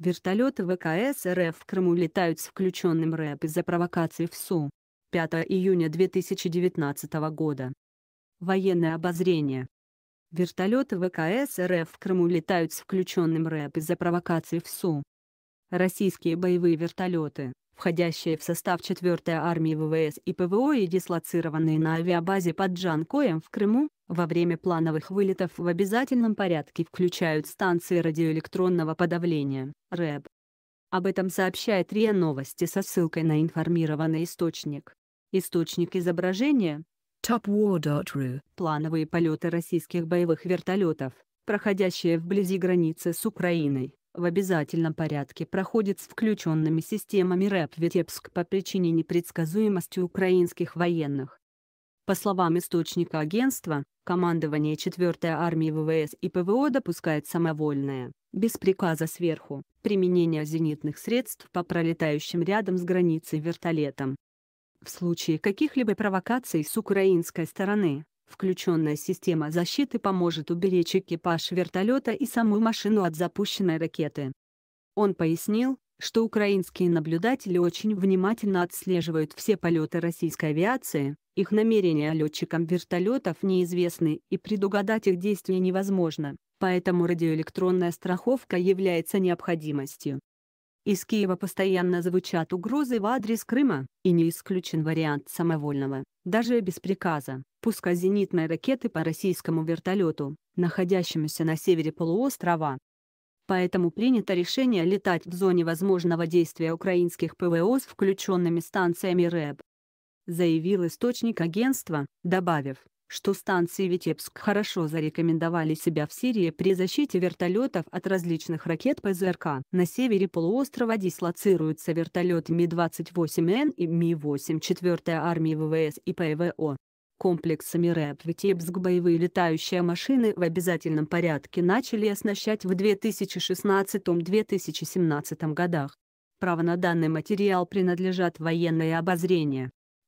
Вертолеты ВКС РФ в Крыму летают с включенным рэп из-за провокаций в СУ. 5 июня 2019 года. Военное обозрение. Вертолеты ВКС РФ в Крыму летают с включенным рэп из-за провокаций в СУ. Российские боевые вертолеты, входящие в состав 4-й армии ВВС и ПВО и дислоцированные на авиабазе под Джанкоем в Крыму, во время плановых вылетов в обязательном порядке включают станции радиоэлектронного подавления, РЭП. Об этом сообщает РИА Новости со ссылкой на информированный источник. Источник изображения Topwar.ru Плановые полеты российских боевых вертолетов, проходящие вблизи границы с Украиной, в обязательном порядке проходят с включенными системами РЭП Витебск по причине непредсказуемости украинских военных. По словам источника агентства, командование 4 армии ВВС и ПВО допускает самовольное, без приказа сверху, применение зенитных средств по пролетающим рядом с границей вертолетам. В случае каких-либо провокаций с украинской стороны, включенная система защиты поможет уберечь экипаж вертолета и саму машину от запущенной ракеты. Он пояснил, что украинские наблюдатели очень внимательно отслеживают все полеты российской авиации, их намерения летчикам вертолетов неизвестны и предугадать их действия невозможно, поэтому радиоэлектронная страховка является необходимостью. Из Киева постоянно звучат угрозы в адрес Крыма, и не исключен вариант самовольного, даже без приказа, пуска зенитной ракеты по российскому вертолету, находящемуся на севере полуострова. Поэтому принято решение летать в зоне возможного действия украинских ПВО с включенными станциями РЭБ заявил источник агентства, добавив, что станции Витебск хорошо зарекомендовали себя в Сирии при защите вертолетов от различных ракет ПЗРК. На севере полуострова дислоцируются вертолеты Ми-28Н и Ми-8 4 армии ВВС и ПВО. Комплексами РЭП Витебск боевые летающие машины в обязательном порядке начали оснащать в 2016-2017 годах. Право на данный материал принадлежат военное обозрение.